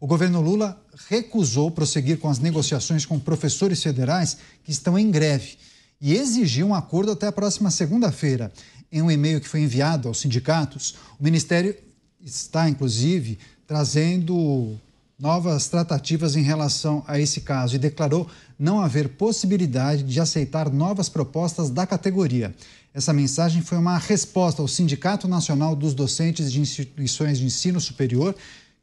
O governo Lula recusou prosseguir com as negociações com professores federais que estão em greve e exigiu um acordo até a próxima segunda-feira. Em um e-mail que foi enviado aos sindicatos, o ministério está, inclusive, trazendo novas tratativas em relação a esse caso e declarou não haver possibilidade de aceitar novas propostas da categoria. Essa mensagem foi uma resposta ao Sindicato Nacional dos Docentes de Instituições de Ensino Superior,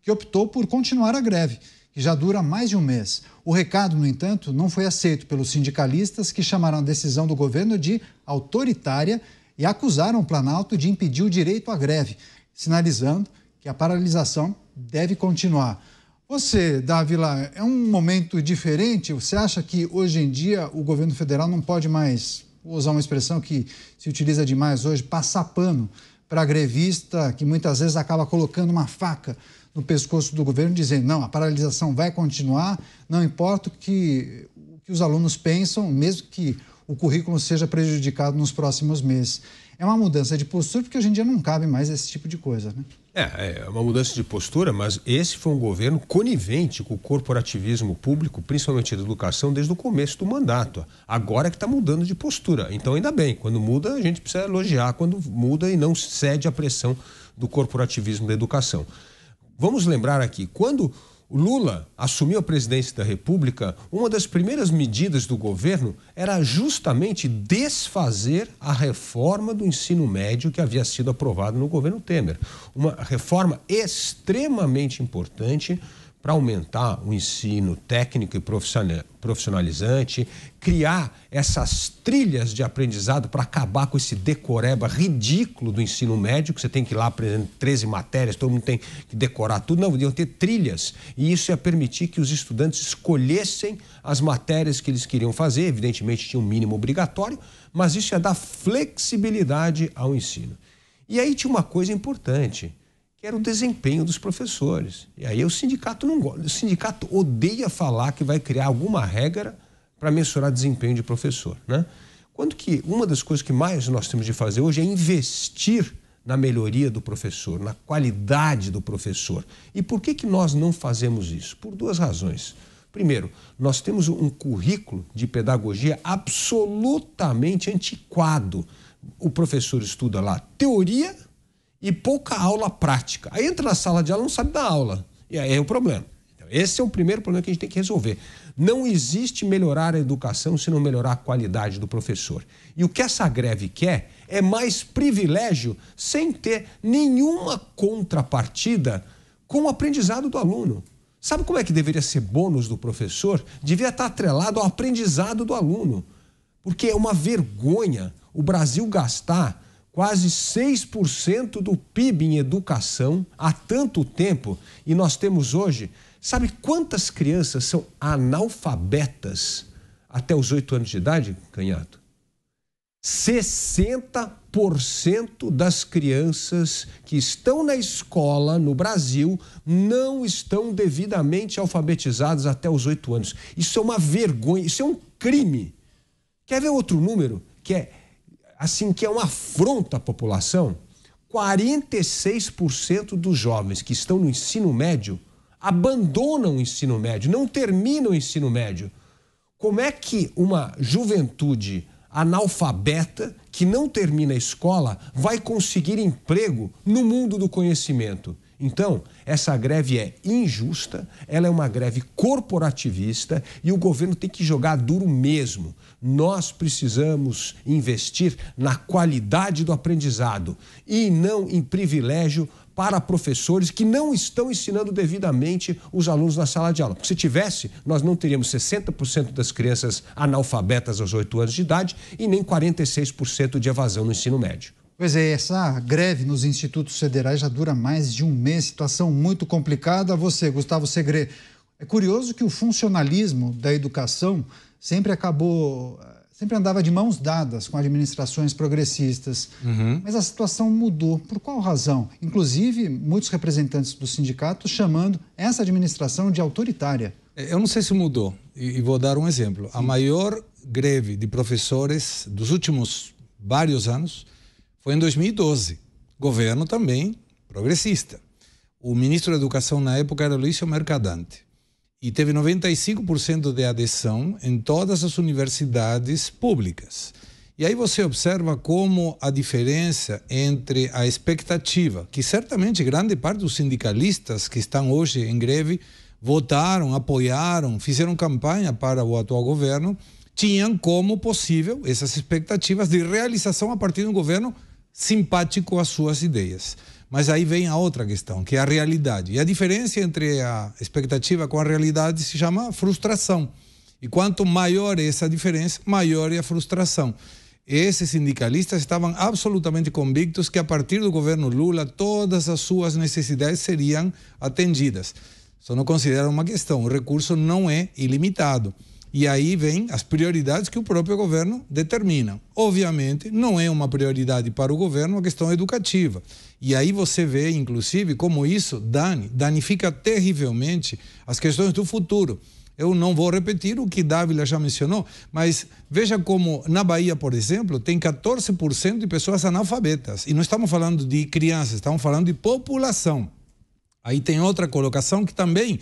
que optou por continuar a greve, que já dura mais de um mês. O recado, no entanto, não foi aceito pelos sindicalistas, que chamaram a decisão do governo de autoritária e acusaram o Planalto de impedir o direito à greve, sinalizando que a paralisação deve continuar. Você, Davila, é um momento diferente? Você acha que hoje em dia o governo federal não pode mais, vou usar uma expressão que se utiliza demais hoje, passar pano para a grevista que muitas vezes acaba colocando uma faca no pescoço do governo, dizendo: não, a paralisação vai continuar, não importa o que, o que os alunos pensam, mesmo que o currículo seja prejudicado nos próximos meses. É uma mudança de postura, porque hoje em dia não cabe mais esse tipo de coisa, né? É, é, é uma mudança de postura, mas esse foi um governo conivente com o corporativismo público, principalmente da educação, desde o começo do mandato. Agora é que está mudando de postura. Então, ainda bem, quando muda, a gente precisa elogiar quando muda e não cede à pressão do corporativismo da educação. Vamos lembrar aqui, quando Lula assumiu a presidência da República, uma das primeiras medidas do governo era justamente desfazer a reforma do ensino médio que havia sido aprovada no governo Temer. Uma reforma extremamente importante para aumentar o ensino técnico e profissionalizante, criar essas trilhas de aprendizado para acabar com esse decoreba ridículo do ensino médio, que você tem que ir lá aprendendo 13 matérias, todo mundo tem que decorar tudo. Não, deviam ter trilhas. E isso ia permitir que os estudantes escolhessem as matérias que eles queriam fazer, evidentemente tinha um mínimo obrigatório, mas isso ia dar flexibilidade ao ensino. E aí tinha uma coisa importante que era o desempenho dos professores. E aí o sindicato não gosta. O sindicato odeia falar que vai criar alguma regra para mensurar desempenho de professor, né? Quando que uma das coisas que mais nós temos de fazer hoje é investir na melhoria do professor, na qualidade do professor. E por que que nós não fazemos isso? Por duas razões. Primeiro, nós temos um currículo de pedagogia absolutamente antiquado. O professor estuda lá teoria e pouca aula prática. Aí entra na sala de aula não sabe dar aula. E aí é o problema. Então, esse é o primeiro problema que a gente tem que resolver. Não existe melhorar a educação se não melhorar a qualidade do professor. E o que essa greve quer é mais privilégio sem ter nenhuma contrapartida com o aprendizado do aluno. Sabe como é que deveria ser bônus do professor? Devia estar atrelado ao aprendizado do aluno. Porque é uma vergonha o Brasil gastar quase 6% do PIB em educação há tanto tempo e nós temos hoje, sabe quantas crianças são analfabetas até os 8 anos de idade, Canhato? 60% das crianças que estão na escola no Brasil não estão devidamente alfabetizadas até os 8 anos. Isso é uma vergonha, isso é um crime. Quer ver outro número que é assim que é uma afronta à população, 46% dos jovens que estão no ensino médio abandonam o ensino médio, não terminam o ensino médio. Como é que uma juventude analfabeta que não termina a escola vai conseguir emprego no mundo do conhecimento? Então, essa greve é injusta, ela é uma greve corporativista e o governo tem que jogar duro mesmo nós precisamos investir na qualidade do aprendizado e não em privilégio para professores que não estão ensinando devidamente os alunos na sala de aula. Porque se tivesse, nós não teríamos 60% das crianças analfabetas aos 8 anos de idade e nem 46% de evasão no ensino médio. Pois é, essa greve nos institutos federais já dura mais de um mês, situação muito complicada. Você, Gustavo Segre, é curioso que o funcionalismo da educação sempre acabou, sempre andava de mãos dadas com administrações progressistas. Uhum. Mas a situação mudou. Por qual razão? Inclusive, muitos representantes do sindicato chamando essa administração de autoritária. É, eu não sei se mudou, e vou dar um exemplo. Sim. A maior greve de professores dos últimos vários anos foi em 2012. Governo também progressista. O ministro da Educação na época era Luísio Mercadante e teve 95% de adesão em todas as universidades públicas. E aí você observa como a diferença entre a expectativa, que certamente grande parte dos sindicalistas que estão hoje em greve votaram, apoiaram, fizeram campanha para o atual governo, tinham como possível essas expectativas de realização a partir de um governo simpático às suas ideias. Mas aí vem a outra questão, que é a realidade. E a diferença entre a expectativa com a realidade se chama frustração. E quanto maior é essa diferença, maior é a frustração. Esses sindicalistas estavam absolutamente convictos que a partir do governo Lula todas as suas necessidades seriam atendidas. Só não consideram uma questão, o recurso não é ilimitado. E aí vem as prioridades que o próprio governo determina. Obviamente, não é uma prioridade para o governo a questão educativa. E aí você vê, inclusive, como isso dane, danifica terrivelmente as questões do futuro. Eu não vou repetir o que Dávila já mencionou, mas veja como na Bahia, por exemplo, tem 14% de pessoas analfabetas. E não estamos falando de crianças, estamos falando de população. Aí tem outra colocação que também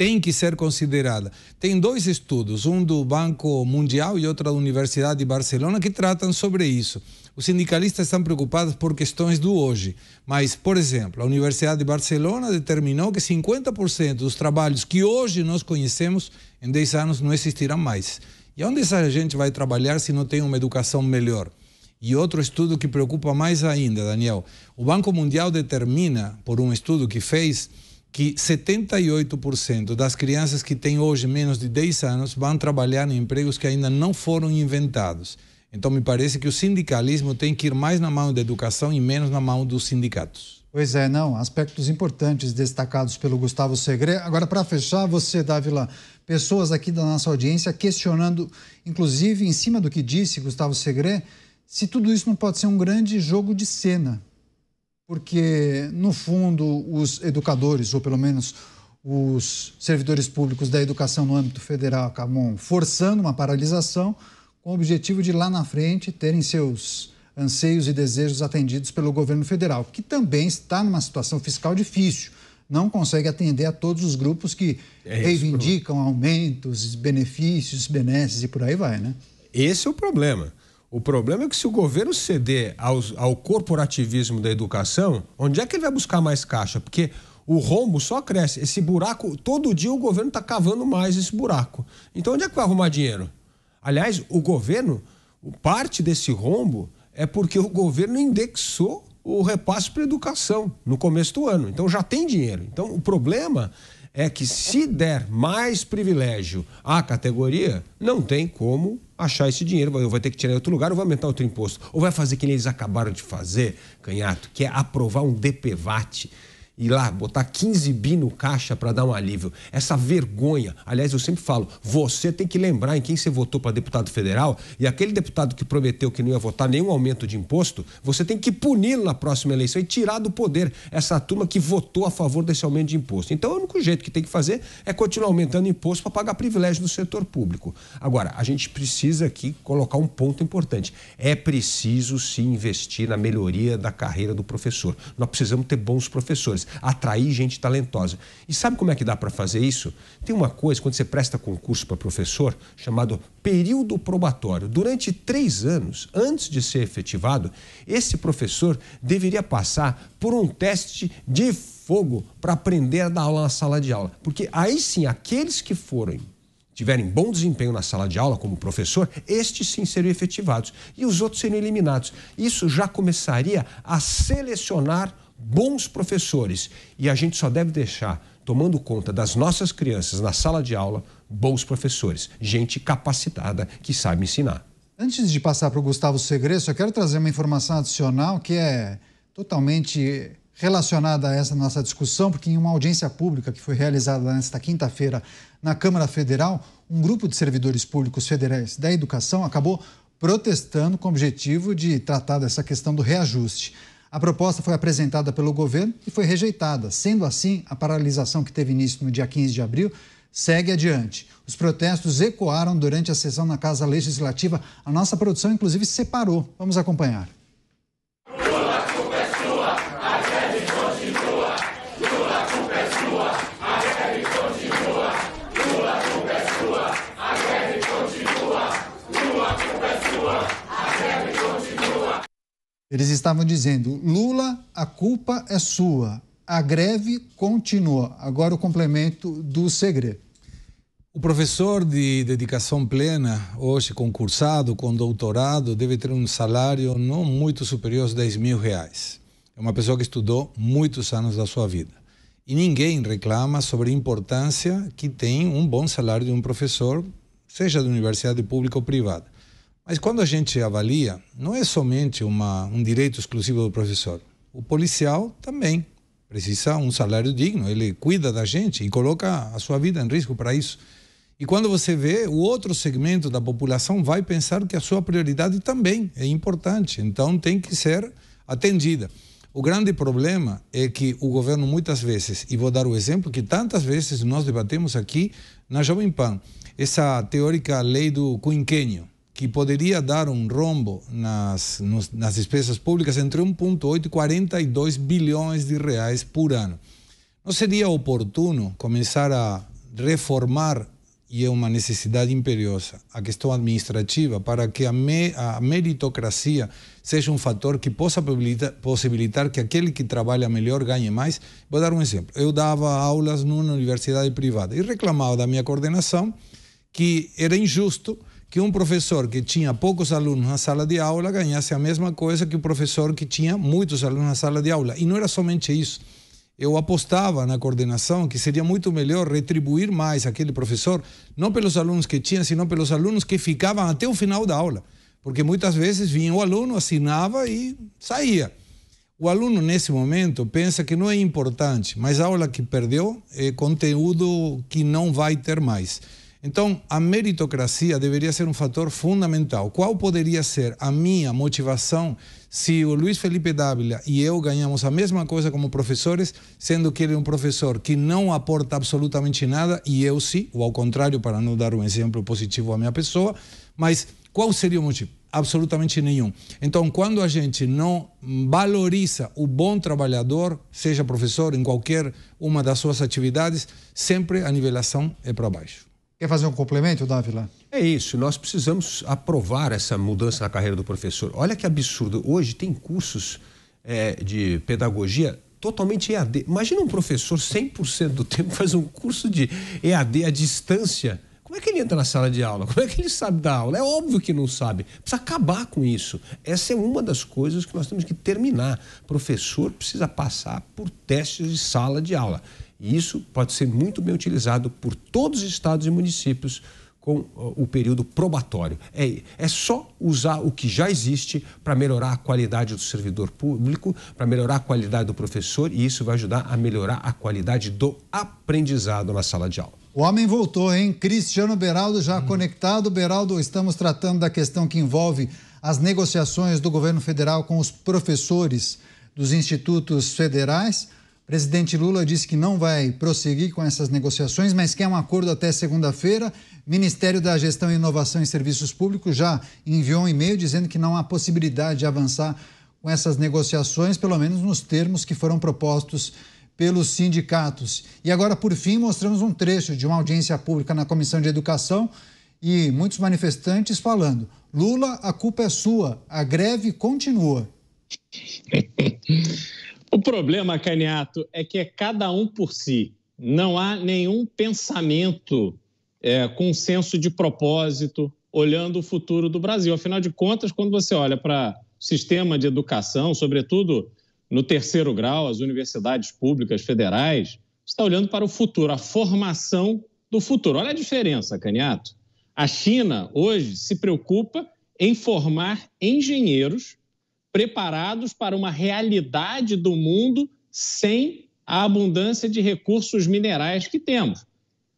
tem que ser considerada. Tem dois estudos, um do Banco Mundial e outro da Universidade de Barcelona, que tratam sobre isso. Os sindicalistas estão preocupados por questões do hoje, mas, por exemplo, a Universidade de Barcelona determinou que 50% dos trabalhos que hoje nós conhecemos, em 10 anos, não existirão mais. E onde essa gente vai trabalhar se não tem uma educação melhor? E outro estudo que preocupa mais ainda, Daniel. O Banco Mundial determina, por um estudo que fez, que 78% das crianças que têm hoje menos de 10 anos vão trabalhar em empregos que ainda não foram inventados. Então, me parece que o sindicalismo tem que ir mais na mão da educação e menos na mão dos sindicatos. Pois é, não. Aspectos importantes destacados pelo Gustavo Segre. Agora, para fechar, você, Dávila, pessoas aqui da nossa audiência questionando, inclusive em cima do que disse Gustavo Segre, se tudo isso não pode ser um grande jogo de cena porque, no fundo, os educadores, ou pelo menos os servidores públicos da educação no âmbito federal, acabam forçando uma paralisação com o objetivo de, lá na frente, terem seus anseios e desejos atendidos pelo governo federal, que também está numa situação fiscal difícil. Não consegue atender a todos os grupos que é reivindicam aumentos, benefícios, benesses e por aí vai, né? Esse é o problema. O problema é que se o governo ceder aos, ao corporativismo da educação, onde é que ele vai buscar mais caixa? Porque o rombo só cresce. Esse buraco, todo dia o governo está cavando mais esse buraco. Então onde é que vai arrumar dinheiro? Aliás, o governo, parte desse rombo é porque o governo indexou o repasse para educação no começo do ano. Então já tem dinheiro. Então o problema é que se der mais privilégio à categoria, não tem como achar esse dinheiro. Ou vai ter que tirar em outro lugar, ou vai aumentar outro imposto. Ou vai fazer que eles acabaram de fazer, Canhato, que é aprovar um DPVAT ir lá botar 15 bi no caixa para dar um alívio. Essa vergonha, aliás, eu sempre falo, você tem que lembrar em quem você votou para deputado federal e aquele deputado que prometeu que não ia votar nenhum aumento de imposto, você tem que puni-lo na próxima eleição e tirar do poder essa turma que votou a favor desse aumento de imposto. Então, o único jeito que tem que fazer é continuar aumentando imposto para pagar privilégio do setor público. Agora, a gente precisa aqui colocar um ponto importante. É preciso se investir na melhoria da carreira do professor. Nós precisamos ter bons professores atrair gente talentosa. E sabe como é que dá para fazer isso? Tem uma coisa, quando você presta concurso para professor, chamado período probatório. Durante três anos, antes de ser efetivado, esse professor deveria passar por um teste de fogo para aprender a dar aula na sala de aula. Porque aí sim, aqueles que forem tiverem bom desempenho na sala de aula como professor, estes sim seriam efetivados e os outros seriam eliminados. Isso já começaria a selecionar bons professores. E a gente só deve deixar, tomando conta das nossas crianças na sala de aula, bons professores, gente capacitada que sabe ensinar. Antes de passar para o Gustavo Segredo, eu quero trazer uma informação adicional que é totalmente relacionada a essa nossa discussão, porque em uma audiência pública que foi realizada nesta quinta-feira na Câmara Federal, um grupo de servidores públicos federais da educação acabou protestando com o objetivo de tratar dessa questão do reajuste. A proposta foi apresentada pelo governo e foi rejeitada. Sendo assim, a paralisação que teve início no dia 15 de abril segue adiante. Os protestos ecoaram durante a sessão na Casa Legislativa. A nossa produção, inclusive, separou. Vamos acompanhar. Eles estavam dizendo: Lula, a culpa é sua. A greve continua. Agora o complemento do segredo. O professor de dedicação plena, hoje concursado, com doutorado, deve ter um salário não muito superior aos 10 mil reais. É uma pessoa que estudou muitos anos da sua vida. E ninguém reclama sobre a importância que tem um bom salário de um professor, seja de universidade pública ou privada. Mas quando a gente avalia, não é somente uma, um direito exclusivo do professor. O policial também precisa um salário digno, ele cuida da gente e coloca a sua vida em risco para isso. E quando você vê, o outro segmento da população vai pensar que a sua prioridade também é importante, então tem que ser atendida. O grande problema é que o governo muitas vezes, e vou dar o exemplo que tantas vezes nós debatemos aqui na Jovem Pan, essa teórica lei do quinquênio, que poderia dar um rombo nas, nas despesas públicas entre 1,8 e 42 bilhões de reais por ano. Não seria oportuno começar a reformar, e é uma necessidade imperiosa, a questão administrativa para que a, me, a meritocracia seja um fator que possa possibilitar que aquele que trabalha melhor ganhe mais? Vou dar um exemplo. Eu dava aulas numa universidade privada e reclamava da minha coordenação que era injusto que um professor que tinha poucos alunos na sala de aula ganhasse a mesma coisa que o professor que tinha muitos alunos na sala de aula. E não era somente isso. Eu apostava na coordenação que seria muito melhor retribuir mais aquele professor, não pelos alunos que tinha, senão pelos alunos que ficavam até o final da aula. Porque muitas vezes vinha o aluno, assinava e saía. O aluno, nesse momento, pensa que não é importante, mas a aula que perdeu é conteúdo que não vai ter mais. Então, a meritocracia deveria ser um fator fundamental. Qual poderia ser a minha motivação se o Luiz Felipe Dávila e eu ganhamos a mesma coisa como professores, sendo que ele é um professor que não aporta absolutamente nada e eu sim, ou ao contrário, para não dar um exemplo positivo à minha pessoa, mas qual seria o motivo? absolutamente nenhum. Então, quando a gente não valoriza o bom trabalhador, seja professor em qualquer uma das suas atividades, sempre a nivelação é para baixo. Quer fazer um complemento, Dávila? É isso, nós precisamos aprovar essa mudança na carreira do professor. Olha que absurdo, hoje tem cursos é, de pedagogia totalmente EAD. Imagina um professor 100% do tempo faz um curso de EAD à distância. Como é que ele entra na sala de aula? Como é que ele sabe da aula? É óbvio que não sabe. Precisa acabar com isso. Essa é uma das coisas que nós temos que terminar. O professor precisa passar por testes de sala de aula. E isso pode ser muito bem utilizado por todos os estados e municípios com uh, o período probatório. É, é só usar o que já existe para melhorar a qualidade do servidor público, para melhorar a qualidade do professor, e isso vai ajudar a melhorar a qualidade do aprendizado na sala de aula. O homem voltou, hein? Cristiano Beraldo já hum. conectado. Beraldo, estamos tratando da questão que envolve as negociações do governo federal com os professores dos institutos federais presidente Lula disse que não vai prosseguir com essas negociações, mas quer um acordo até segunda-feira. Ministério da Gestão, Inovação e Serviços Públicos já enviou um e-mail dizendo que não há possibilidade de avançar com essas negociações, pelo menos nos termos que foram propostos pelos sindicatos. E agora, por fim, mostramos um trecho de uma audiência pública na Comissão de Educação e muitos manifestantes falando: Lula, a culpa é sua, a greve continua. problema, Caniato, é que é cada um por si. Não há nenhum pensamento é, com senso de propósito olhando o futuro do Brasil. Afinal de contas, quando você olha para o sistema de educação, sobretudo no terceiro grau, as universidades públicas federais, está olhando para o futuro, a formação do futuro. Olha a diferença, Caniato. A China hoje se preocupa em formar engenheiros preparados para uma realidade do mundo sem a abundância de recursos minerais que temos.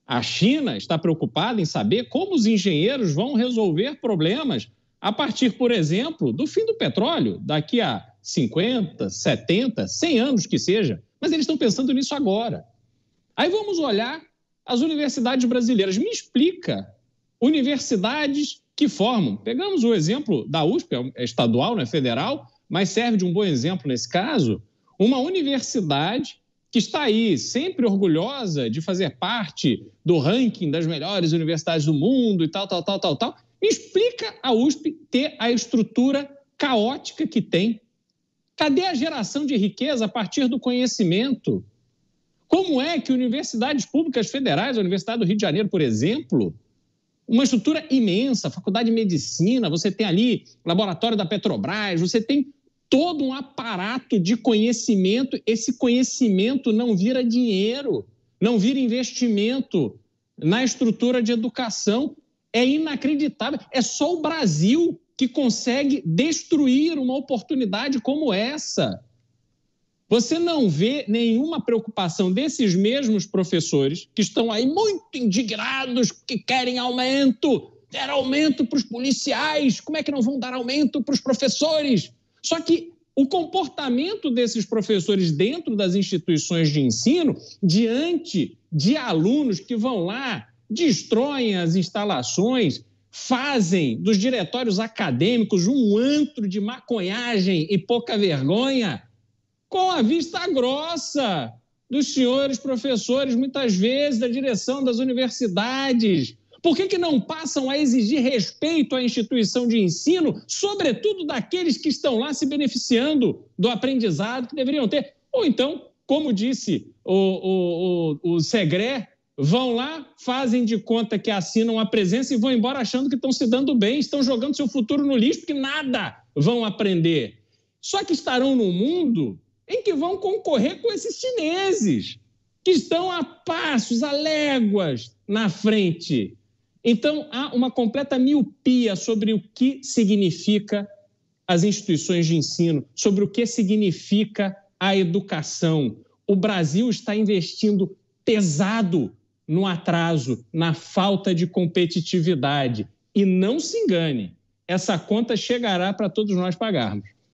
A China está preocupada em saber como os engenheiros vão resolver problemas a partir, por exemplo, do fim do petróleo, daqui a 50, 70, 100 anos que seja. Mas eles estão pensando nisso agora. Aí vamos olhar as universidades brasileiras. Me explica universidades que formam. Pegamos o exemplo da USP, é, é estadual, não é federal, mas serve de um bom exemplo nesse caso, uma universidade que está aí sempre orgulhosa de fazer parte do ranking das melhores universidades do mundo e tal, tal, tal, tal, tal. Me explica a USP ter a estrutura caótica que tem. Cadê a geração de riqueza a partir do conhecimento? Como é que universidades públicas federais, a Universidade do Rio de Janeiro, por exemplo, uma estrutura imensa, faculdade de medicina, você tem ali laboratório da Petrobras, você tem todo um aparato de conhecimento. Esse conhecimento não vira dinheiro, não vira investimento na estrutura de educação. É inacreditável. É só o Brasil que consegue destruir uma oportunidade como essa. Você não vê nenhuma preocupação desses mesmos professores que estão aí muito indignados, que querem aumento, dar aumento para os policiais, como é que não vão dar aumento para os professores? Só que o comportamento desses professores dentro das instituições de ensino, diante de alunos que vão lá, destroem as instalações, fazem dos diretórios acadêmicos um antro de maconhagem e pouca vergonha com a vista grossa dos senhores professores, muitas vezes da direção das universidades. Por que, que não passam a exigir respeito à instituição de ensino, sobretudo daqueles que estão lá se beneficiando do aprendizado que deveriam ter? Ou então, como disse o, o, o, o Segré, vão lá, fazem de conta que assinam a presença e vão embora achando que estão se dando bem, estão jogando seu futuro no lixo, porque nada vão aprender. Só que estarão no mundo em que vão concorrer com esses chineses, que estão a passos, a léguas na frente. Então, há uma completa miopia sobre o que significa as instituições de ensino, sobre o que significa a educação. O Brasil está investindo pesado no atraso, na falta de competitividade. E não se engane, essa conta chegará para todos nós pagarmos.